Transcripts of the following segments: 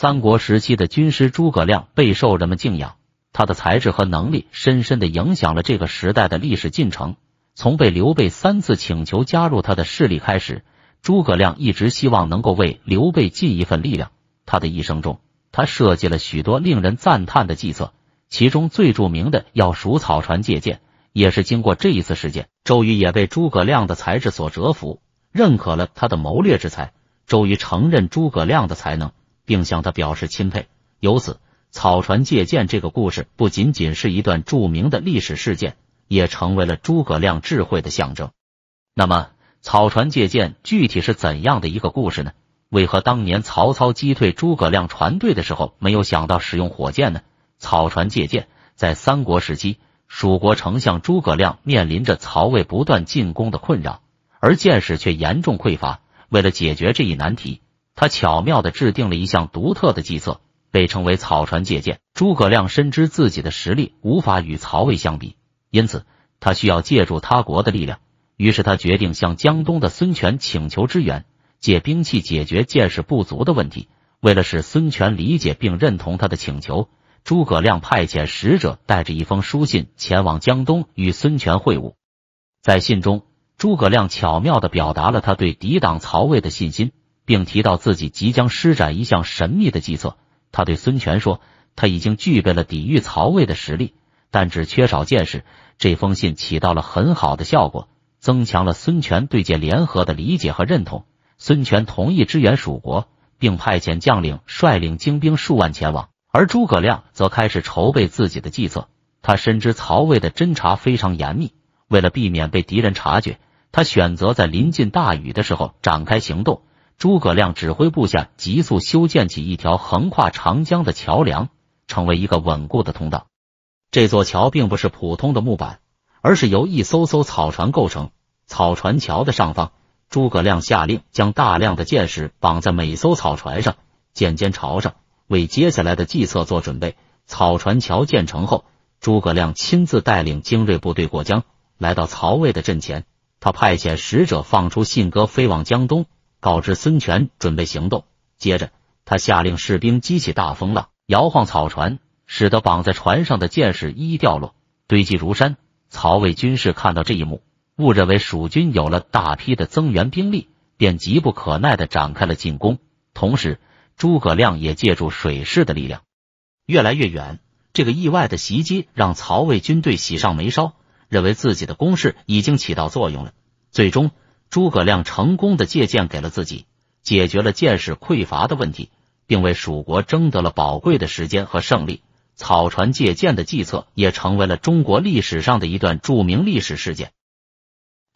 三国时期的军师诸葛亮备受人们敬仰，他的才智和能力深深的影响了这个时代的历史进程。从被刘备三次请求加入他的势力开始，诸葛亮一直希望能够为刘备尽一份力量。他的一生中，他设计了许多令人赞叹的计策，其中最著名的要数草船借箭。也是经过这一次事件，周瑜也被诸葛亮的才智所折服，认可了他的谋略之才。周瑜承认诸葛亮的才能。并向他表示钦佩。由此，草船借箭这个故事不仅仅是一段著名的历史事件，也成为了诸葛亮智慧的象征。那么，草船借箭具体是怎样的一个故事呢？为何当年曹操击退诸葛亮船队的时候，没有想到使用火箭呢？草船借箭在三国时期，蜀国丞相诸葛亮面临着曹魏不断进攻的困扰，而箭矢却严重匮乏。为了解决这一难题，他巧妙的制定了一项独特的计策，被称为“草船借箭”。诸葛亮深知自己的实力无法与曹魏相比，因此他需要借助他国的力量。于是他决定向江东的孙权请求支援，借兵器解决见识不足的问题。为了使孙权理解并认同他的请求，诸葛亮派遣使者带着一封书信前往江东与孙权会晤。在信中，诸葛亮巧妙的表达了他对抵挡曹魏的信心。并提到自己即将施展一项神秘的计策。他对孙权说：“他已经具备了抵御曹魏的实力，但只缺少见识。”这封信起到了很好的效果，增强了孙权对结联合的理解和认同。孙权同意支援蜀国，并派遣将领率领精兵数万前往。而诸葛亮则开始筹备自己的计策。他深知曹魏的侦查非常严密，为了避免被敌人察觉，他选择在临近大雨的时候展开行动。诸葛亮指挥部下急速修建起一条横跨长江的桥梁，成为一个稳固的通道。这座桥并不是普通的木板，而是由一艘艘草船构成。草船桥的上方，诸葛亮下令将大量的箭矢绑在每艘草船上，箭尖朝上，为接下来的计策做准备。草船桥建成后，诸葛亮亲自带领精锐部队过江，来到曹魏的阵前。他派遣使者放出信鸽，飞往江东。告知孙权准备行动，接着他下令士兵激起大风浪，摇晃草船，使得绑在船上的箭矢一一掉落，堆积如山。曹魏军士看到这一幕，误认为蜀军有了大批的增援兵力，便急不可耐地展开了进攻。同时，诸葛亮也借助水势的力量，越来越远。这个意外的袭击让曹魏军队喜上眉梢，认为自己的攻势已经起到作用了。最终。诸葛亮成功的借箭给了自己，解决了箭矢匮乏的问题，并为蜀国争得了宝贵的时间和胜利。草船借箭的计策也成为了中国历史上的一段著名历史事件。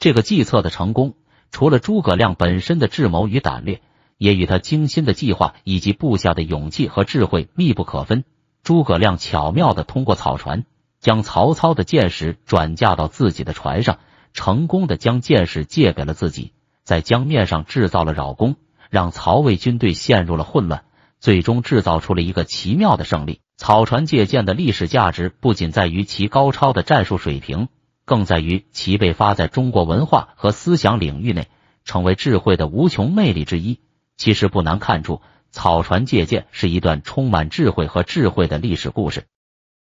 这个计策的成功，除了诸葛亮本身的智谋与胆略，也与他精心的计划以及部下的勇气和智慧密不可分。诸葛亮巧妙的通过草船，将曹操的箭矢转嫁到自己的船上。成功的将剑士借给了自己，在江面上制造了扰攻，让曹魏军队陷入了混乱，最终制造出了一个奇妙的胜利。草船借箭的历史价值不仅在于其高超的战术水平，更在于其被发在中国文化和思想领域内，成为智慧的无穷魅力之一。其实不难看出，草船借箭是一段充满智慧和智慧的历史故事，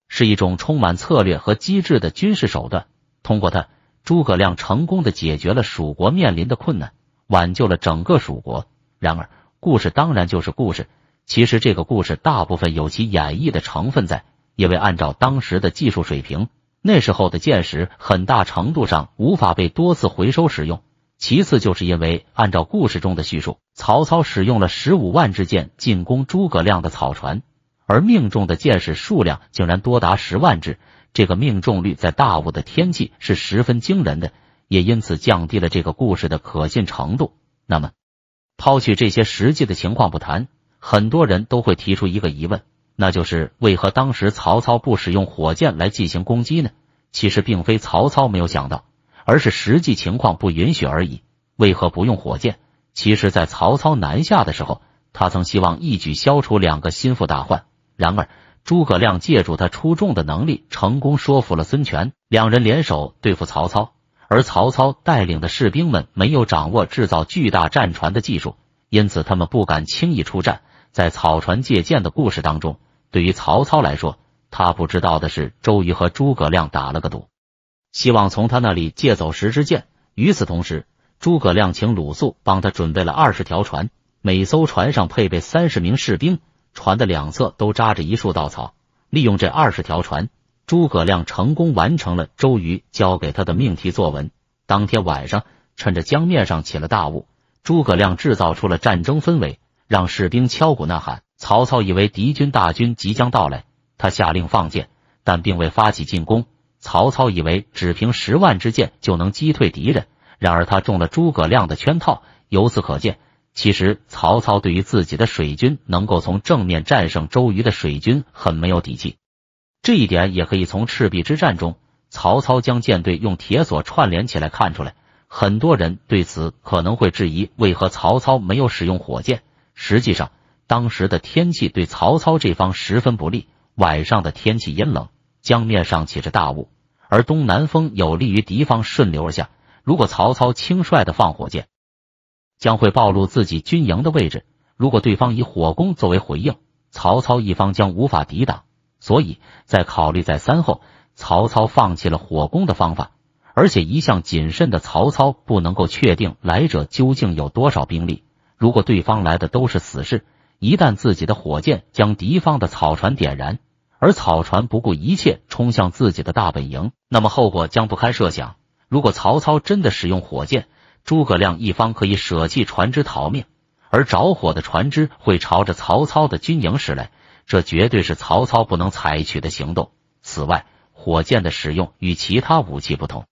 是一种充满策略和机智的军事手段。通过它。诸葛亮成功的解决了蜀国面临的困难，挽救了整个蜀国。然而，故事当然就是故事。其实这个故事大部分有其演绎的成分在，因为按照当时的技术水平，那时候的箭矢很大程度上无法被多次回收使用。其次，就是因为按照故事中的叙述，曹操使用了十五万支箭进攻诸葛亮的草船，而命中的箭矢数量竟然多达十万支。这个命中率在大雾的天气是十分惊人的，也因此降低了这个故事的可信程度。那么，抛去这些实际的情况不谈，很多人都会提出一个疑问，那就是为何当时曹操不使用火箭来进行攻击呢？其实并非曹操没有想到，而是实际情况不允许而已。为何不用火箭？其实，在曹操南下的时候，他曾希望一举消除两个心腹大患，然而。诸葛亮借助他出众的能力，成功说服了孙权，两人联手对付曹操。而曹操带领的士兵们没有掌握制造巨大战船的技术，因此他们不敢轻易出战。在草船借箭的故事当中，对于曹操来说，他不知道的是，周瑜和诸葛亮打了个赌，希望从他那里借走十支箭。与此同时，诸葛亮请鲁肃帮他准备了二十条船，每艘船上配备三十名士兵。船的两侧都扎着一束稻草，利用这二十条船，诸葛亮成功完成了周瑜交给他的命题作文。当天晚上，趁着江面上起了大雾，诸葛亮制造出了战争氛围，让士兵敲鼓呐喊。曹操以为敌军大军即将到来，他下令放箭，但并未发起进攻。曹操以为只凭十万支箭就能击退敌人，然而他中了诸葛亮的圈套。由此可见。其实曹操对于自己的水军能够从正面战胜周瑜的水军很没有底气，这一点也可以从赤壁之战中曹操将舰队用铁索串联起来看出来。很多人对此可能会质疑，为何曹操没有使用火箭？实际上，当时的天气对曹操这方十分不利，晚上的天气阴冷，江面上起着大雾，而东南风有利于敌方顺流而下。如果曹操轻率的放火箭，将会暴露自己军营的位置。如果对方以火攻作为回应，曹操一方将无法抵挡。所以，在考虑再三后，曹操放弃了火攻的方法。而且，一向谨慎的曹操不能够确定来者究竟有多少兵力。如果对方来的都是死士，一旦自己的火箭将敌方的草船点燃，而草船不顾一切冲向自己的大本营，那么后果将不堪设想。如果曹操真的使用火箭，诸葛亮一方可以舍弃船只逃命，而着火的船只会朝着曹操的军营驶来，这绝对是曹操不能采取的行动。此外，火箭的使用与其他武器不同，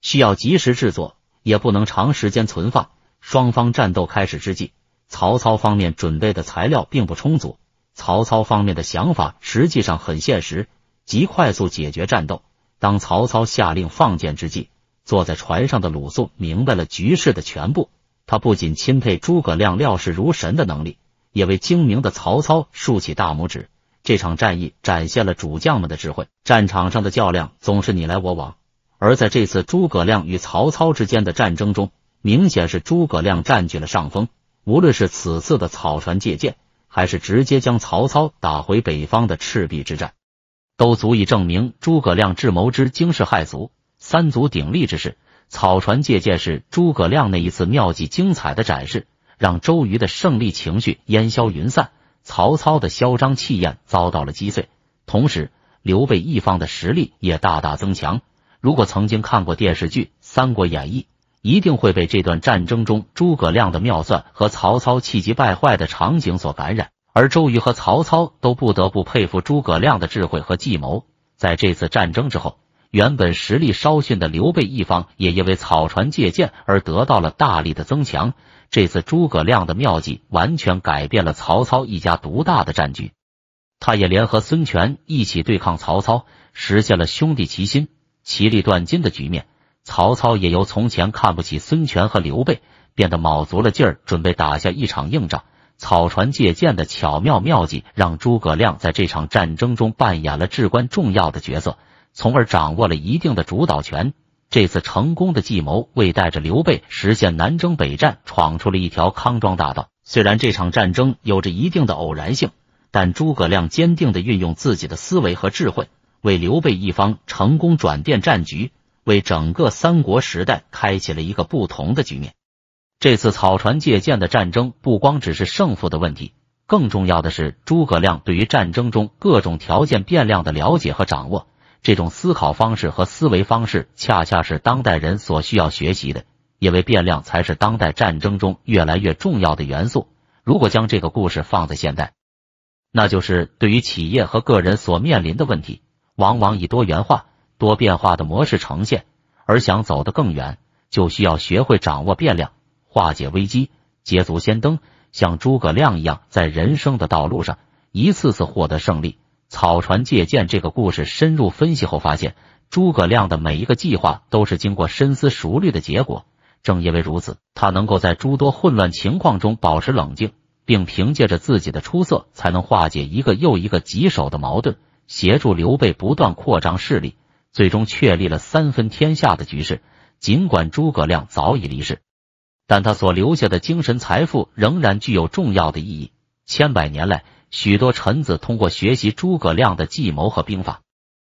需要及时制作，也不能长时间存放。双方战斗开始之际，曹操方面准备的材料并不充足。曹操方面的想法实际上很现实，即快速解决战斗。当曹操下令放箭之际。坐在船上的鲁肃明白了局势的全部，他不仅钦佩诸葛亮料事如神的能力，也为精明的曹操竖起大拇指。这场战役展现了主将们的智慧。战场上的较量总是你来我往，而在这次诸葛亮与曹操之间的战争中，明显是诸葛亮占据了上风。无论是此次的草船借箭，还是直接将曹操打回北方的赤壁之战，都足以证明诸葛亮智谋之惊世骇俗。三足鼎立之势。草船借箭是诸葛亮那一次妙计精彩的展示，让周瑜的胜利情绪烟消云散，曹操的嚣张气焰遭到了击碎，同时刘备一方的实力也大大增强。如果曾经看过电视剧《三国演义》，一定会被这段战争中诸葛亮的妙算和曹操气急败坏的场景所感染，而周瑜和曹操都不得不佩服诸葛亮的智慧和计谋。在这次战争之后。原本实力稍逊的刘备一方，也因为草船借箭而得到了大力的增强。这次诸葛亮的妙计完全改变了曹操一家独大的战局。他也联合孙权一起对抗曹操，实现了兄弟齐心，其利断金的局面。曹操也由从前看不起孙权和刘备，变得卯足了劲儿准备打下一场硬仗。草船借箭的巧妙妙计，让诸葛亮在这场战争中扮演了至关重要的角色。从而掌握了一定的主导权。这次成功的计谋为带着刘备实现南征北战，闯出了一条康庄大道。虽然这场战争有着一定的偶然性，但诸葛亮坚定地运用自己的思维和智慧，为刘备一方成功转变战局，为整个三国时代开启了一个不同的局面。这次草船借箭的战争不光只是胜负的问题，更重要的是诸葛亮对于战争中各种条件变量的了解和掌握。这种思考方式和思维方式，恰恰是当代人所需要学习的，因为变量才是当代战争中越来越重要的元素。如果将这个故事放在现代，那就是对于企业和个人所面临的问题，往往以多元化、多变化的模式呈现。而想走得更远，就需要学会掌握变量，化解危机，捷足先登，像诸葛亮一样，在人生的道路上一次次获得胜利。草船借箭这个故事深入分析后，发现诸葛亮的每一个计划都是经过深思熟虑的结果。正因为如此，他能够在诸多混乱情况中保持冷静，并凭借着自己的出色，才能化解一个又一个棘手的矛盾，协助刘备不断扩张势力，最终确立了三分天下的局势。尽管诸葛亮早已离世，但他所留下的精神财富仍然具有重要的意义。千百年来，许多臣子通过学习诸葛亮的计谋和兵法。